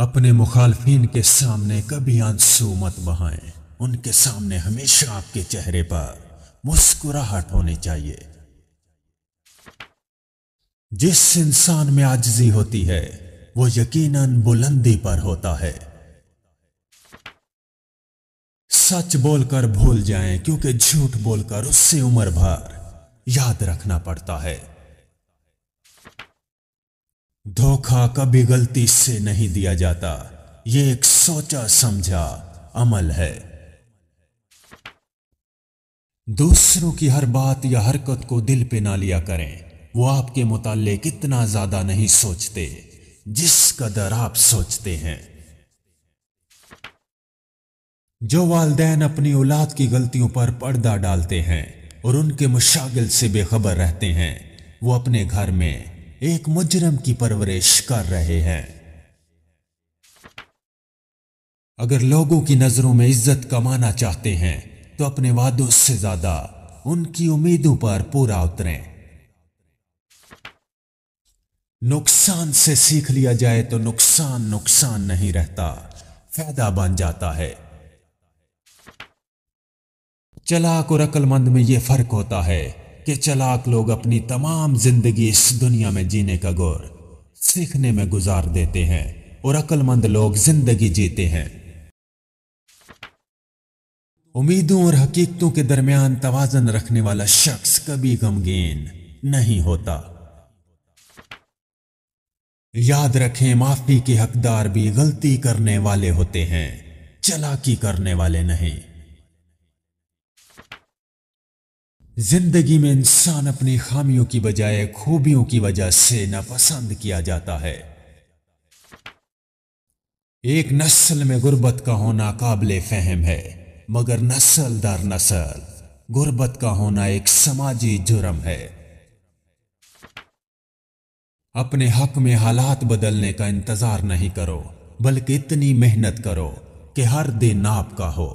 अपने मुखालफिन के सामने कभी आंसू मत बहाएं उनके सामने हमेशा आपके चेहरे पर मुस्कुराहट होनी चाहिए जिस इंसान में आजजी होती है वो यकीनन बुलंदी पर होता है सच बोलकर भूल जाएं क्योंकि झूठ बोलकर उससे उम्र भर याद रखना पड़ता है धोखा कभी गलती से नहीं दिया जाता ये एक सोचा समझा अमल है दूसरों की हर बात या हरकत को दिल पे ना लिया करें वो आपके मुताले कितना ज्यादा नहीं सोचते जिस कदर आप सोचते हैं जो वालदेन अपनी औलाद की गलतियों पर पर्दा डालते हैं और उनके मुशागिल से बेखबर रहते हैं वो अपने घर में एक मुजरम की परवरिश कर रहे हैं अगर लोगों की नजरों में इज्जत कमाना चाहते हैं तो अपने वादों से ज्यादा उनकी उम्मीदों पर पूरा उतरें नुकसान से सीख लिया जाए तो नुकसान नुकसान नहीं रहता फायदा बन जाता है चलाक और अकलमंद में यह फर्क होता है कि चलाक लोग अपनी तमाम जिंदगी इस दुनिया में जीने का गौर सीखने में गुजार देते हैं और अक्लमंद लोग जिंदगी जीते हैं उम्मीदों और हकीकतों के दरमियान तोजन रखने वाला शख्स कभी गमगीन नहीं होता याद रखें माफी के हकदार भी गलती करने वाले होते हैं चलाकी करने वाले नहीं जिंदगी में इंसान अपनी खामियों की बजाय खूबियों की वजह से नापसंद किया जाता है एक नस्ल में गुर्बत का होना काबिल फहम है मगर नस्ल दर नस्ल गुर्बत का होना एक समाजी जुर्म है अपने हक में हालात बदलने का इंतजार नहीं करो बल्कि इतनी मेहनत करो कि हर दिन आपका हो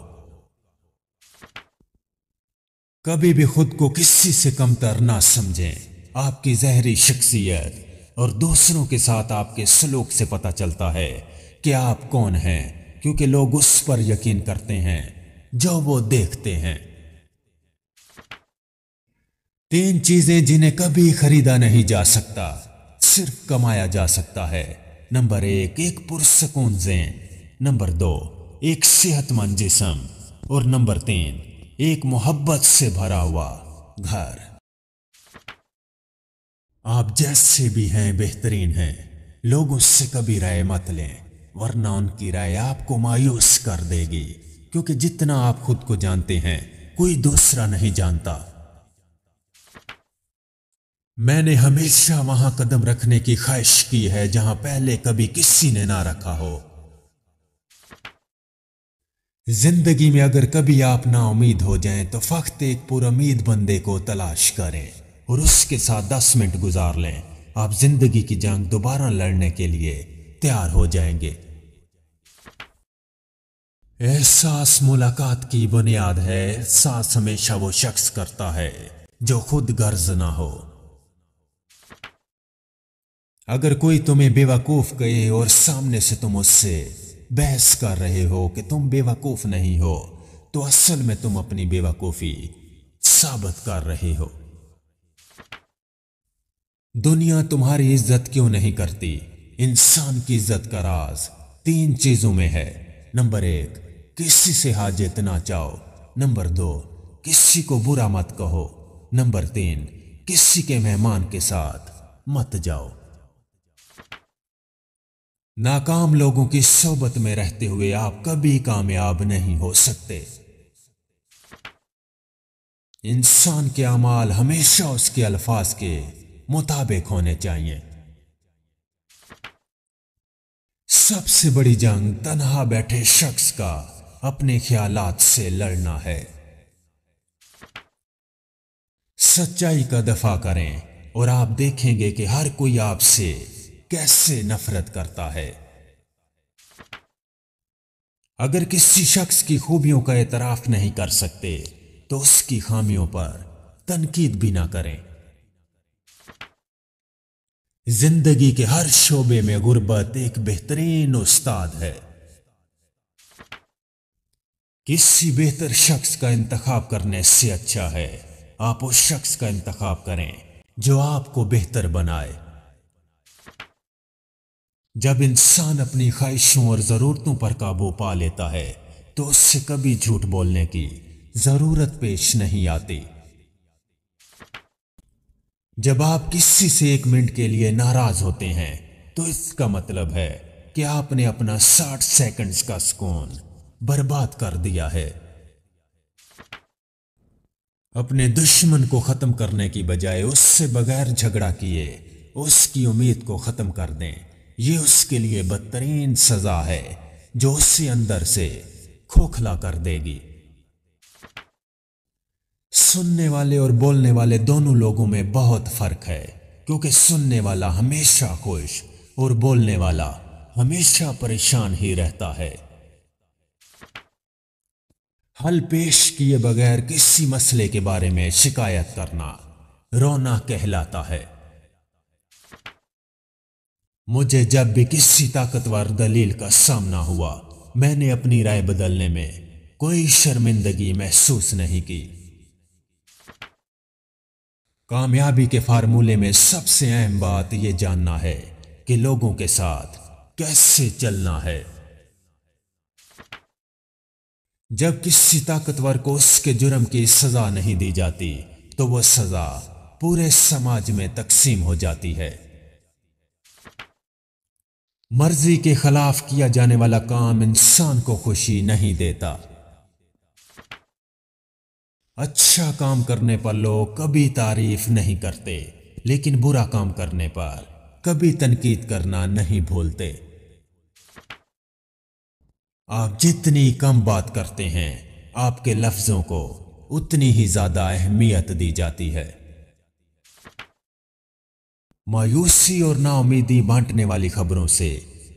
कभी भी खुद को किसी से कमतर ना समझें आपकी जहरी शख्सियत और दूसरों के साथ आपके सलूक से पता चलता है कि आप कौन हैं क्योंकि लोग उस पर यकीन करते हैं जो वो देखते हैं तीन चीजें जिन्हें कभी खरीदा नहीं जा सकता सिर्फ कमाया जा सकता है नंबर एक एक पुरसकून जैन नंबर दो एक सेहतमंद जिसम और नंबर तीन एक मोहब्बत से भरा हुआ घर आप जैसे भी हैं बेहतरीन हैं लोग उससे कभी राय मत लें वरना उनकी राय आपको मायूस कर देगी क्योंकि जितना आप खुद को जानते हैं कोई दूसरा नहीं जानता मैंने हमेशा वहां कदम रखने की ख्वाहिश की है जहां पहले कभी किसी ने ना रखा हो जिंदगी में अगर कभी आप ना उम्मीद हो जाएं तो फख्त एक पुरमीद बंदे को तलाश करें और उसके साथ दस मिनट गुजार लें आप जिंदगी की जंग दोबारा लड़ने के लिए तैयार हो जाएंगे एहसास मुलाकात की बुनियाद है एहसास हमेशा वो शख्स करता है जो खुद गर्ज ना हो अगर कोई तुम्हें बेवकूफ कहे और सामने से तुम उससे बहस कर रहे हो कि तुम बेवकूफ नहीं हो तो असल में तुम अपनी बेवकूफी साबित कर रहे हो दुनिया तुम्हारी इज्जत क्यों नहीं करती इंसान की इज्जत का राज तीन चीजों में है नंबर एक किसी से हाथ जीतना चाहो नंबर दो किसी को बुरा मत कहो नंबर तीन किसी के मेहमान के साथ मत जाओ नाकाम लोगों की सोबत में रहते हुए आप कभी कामयाब नहीं हो सकते इंसान के अमाल हमेशा उसके अल्फाज के मुताबिक होने चाहिए सबसे बड़ी जंग तनहा बैठे शख्स का अपने ख्यालात से लड़ना है सच्चाई का दफा करें और आप देखेंगे कि हर कोई आपसे कैसे नफरत करता है अगर किसी शख्स की खूबियों का एतराफ नहीं कर सकते तो उसकी खामियों पर तनकीद भी ना करें जिंदगी के हर शोबे में गुर्बत एक बेहतरीन उस्ताद है किसी बेहतर शख्स का इंतखाब करने से अच्छा है आप उस शख्स का इंतखाब करें जो आपको बेहतर बनाए जब इंसान अपनी ख्वाहिशों और ज़रूरतों पर काबू पा लेता है तो उससे कभी झूठ बोलने की ज़रूरत पेश नहीं आती जब आप किसी से एक मिनट के लिए नाराज़ होते हैं तो इसका मतलब है कि आपने अपना 60 सेकंड्स का सुकून बर्बाद कर दिया है अपने दुश्मन को ख़त्म करने की बजाय उससे बगैर झगड़ा किए उसकी उम्मीद को ख़त्म कर दें ये उसके लिए बदतरीन सजा है जो उससे अंदर से खोखला कर देगी सुनने वाले और बोलने वाले दोनों लोगों में बहुत फर्क है क्योंकि सुनने वाला हमेशा खुश और बोलने वाला हमेशा परेशान ही रहता है हल पेश किए बगैर किसी मसले के बारे में शिकायत करना रोना कहलाता है मुझे जब भी किसी ताकतवर दलील का सामना हुआ मैंने अपनी राय बदलने में कोई शर्मिंदगी महसूस नहीं की कामयाबी के फार्मूले में सबसे अहम बात यह जानना है कि लोगों के साथ कैसे चलना है जब किसी ताकतवर को उसके जुर्म की सजा नहीं दी जाती तो वह सजा पूरे समाज में तकसीम हो जाती है मर्जी के खिलाफ किया जाने वाला काम इंसान को खुशी नहीं देता अच्छा काम करने पर लोग कभी तारीफ नहीं करते लेकिन बुरा काम करने पर कभी तनकीद करना नहीं भूलते आप जितनी कम बात करते हैं आपके लफ्जों को उतनी ही ज्यादा अहमियत दी जाती है मायूसी और नाउमीदी बांटने वाली खबरों से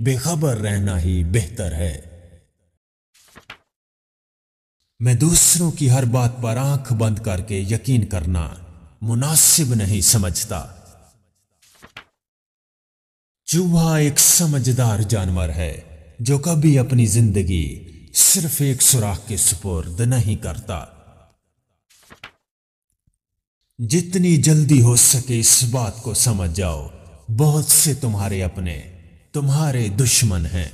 बेखबर रहना ही बेहतर है मैं दूसरों की हर बात पर आंख बंद करके यकीन करना मुनासिब नहीं समझता चूहा एक समझदार जानवर है जो कभी अपनी जिंदगी सिर्फ एक सुराख के सुपुर्द नहीं करता जितनी जल्दी हो सके इस बात को समझ जाओ बहुत से तुम्हारे अपने तुम्हारे दुश्मन हैं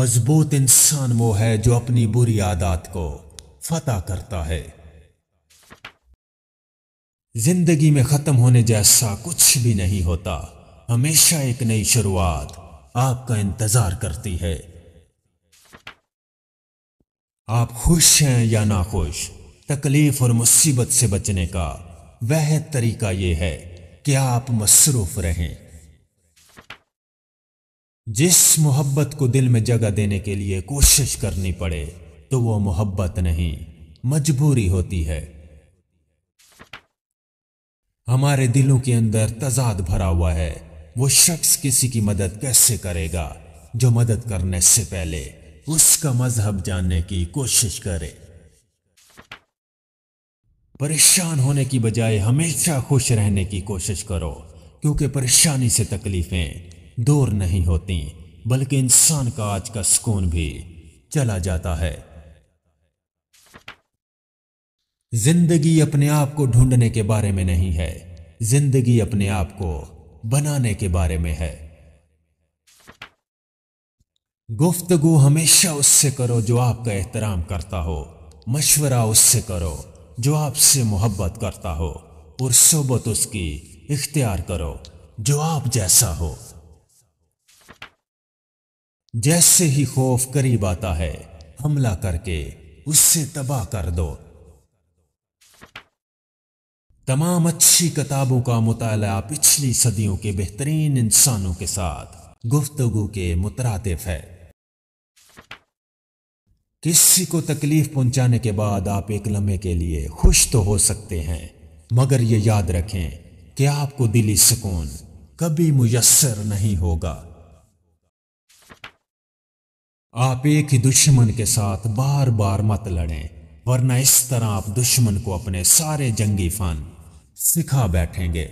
मजबूत इंसान वो है जो अपनी बुरी आदत को फतेह करता है जिंदगी में खत्म होने जैसा कुछ भी नहीं होता हमेशा एक नई शुरुआत आपका इंतजार करती है आप खुश हैं या ना खुश तकलीफ और मुसीबत से बचने का वह तरीका यह है कि आप मसरूफ रहें जिस मोहब्बत को दिल में जगह देने के लिए कोशिश करनी पड़े तो वो मोहब्बत नहीं मजबूरी होती है हमारे दिलों के अंदर तजाद भरा हुआ है वो शख्स किसी की मदद कैसे करेगा जो मदद करने से पहले उसका मजहब जानने की कोशिश करे परेशान होने की बजाय हमेशा खुश रहने की कोशिश करो क्योंकि परेशानी से तकलीफ़ें दूर नहीं होती बल्कि इंसान का आज का सुकून भी चला जाता है जिंदगी अपने आप को ढूंढने के बारे में नहीं है जिंदगी अपने आप को बनाने के बारे में है गुफ्तगु हमेशा उससे करो जो आपका एहतराम करता हो मशवरा उससे करो जो आपसे मोहब्बत करता हो और सोबत उसकी इख्तियार करो जो आप जैसा हो जैसे ही खौफ करीब आता है हमला करके उससे तबाह कर दो तमाम अच्छी किताबों का मुताल पिछली सदियों के बेहतरीन इंसानों के साथ गुफ्तगु के मुतरतफ है किसी को तकलीफ पहुंचाने के बाद आप एक लम्हे के लिए खुश तो हो सकते हैं मगर ये याद रखें कि आपको दिली सुकून कभी मुयसर नहीं होगा आप एक ही दुश्मन के साथ बार बार मत लड़ें वरना इस तरह आप दुश्मन को अपने सारे जंगी फन सिखा बैठेंगे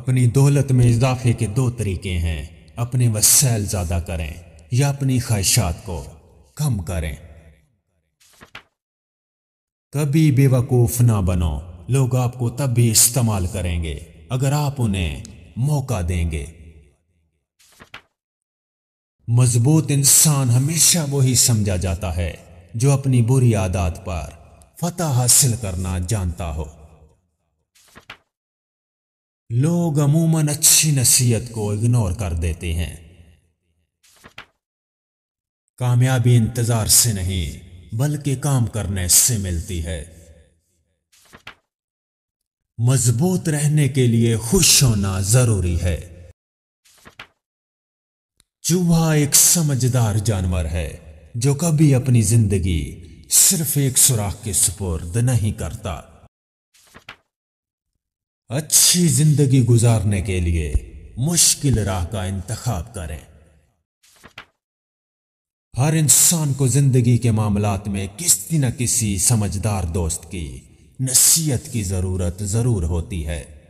अपनी दौलत में इजाफे के दो तरीके हैं अपने वसैल ज़्यादा करें या अपनी ख्वाहिशात को कम करें कभी बेवकूफ ना बनो लोग आपको तब भी इस्तेमाल करेंगे अगर आप उन्हें मौका देंगे मजबूत इंसान हमेशा वही समझा जाता है जो अपनी बुरी आदत पर फतह हासिल करना जानता हो लोग अमूमन अच्छी नसीहत को इग्नोर कर देते हैं कामयाबी इंतजार से नहीं बल्कि काम करने से मिलती है मजबूत रहने के लिए खुश होना जरूरी है चूहा एक समझदार जानवर है जो कभी अपनी जिंदगी सिर्फ एक सुराख के सुपुर्द नहीं करता अच्छी जिंदगी गुजारने के लिए मुश्किल राह का इंतखाब करें हर इंसान को ज़िंदगी के मामलात में किसी न किसी समझदार दोस्त की नसीहत की ज़रूरत ज़रूर होती है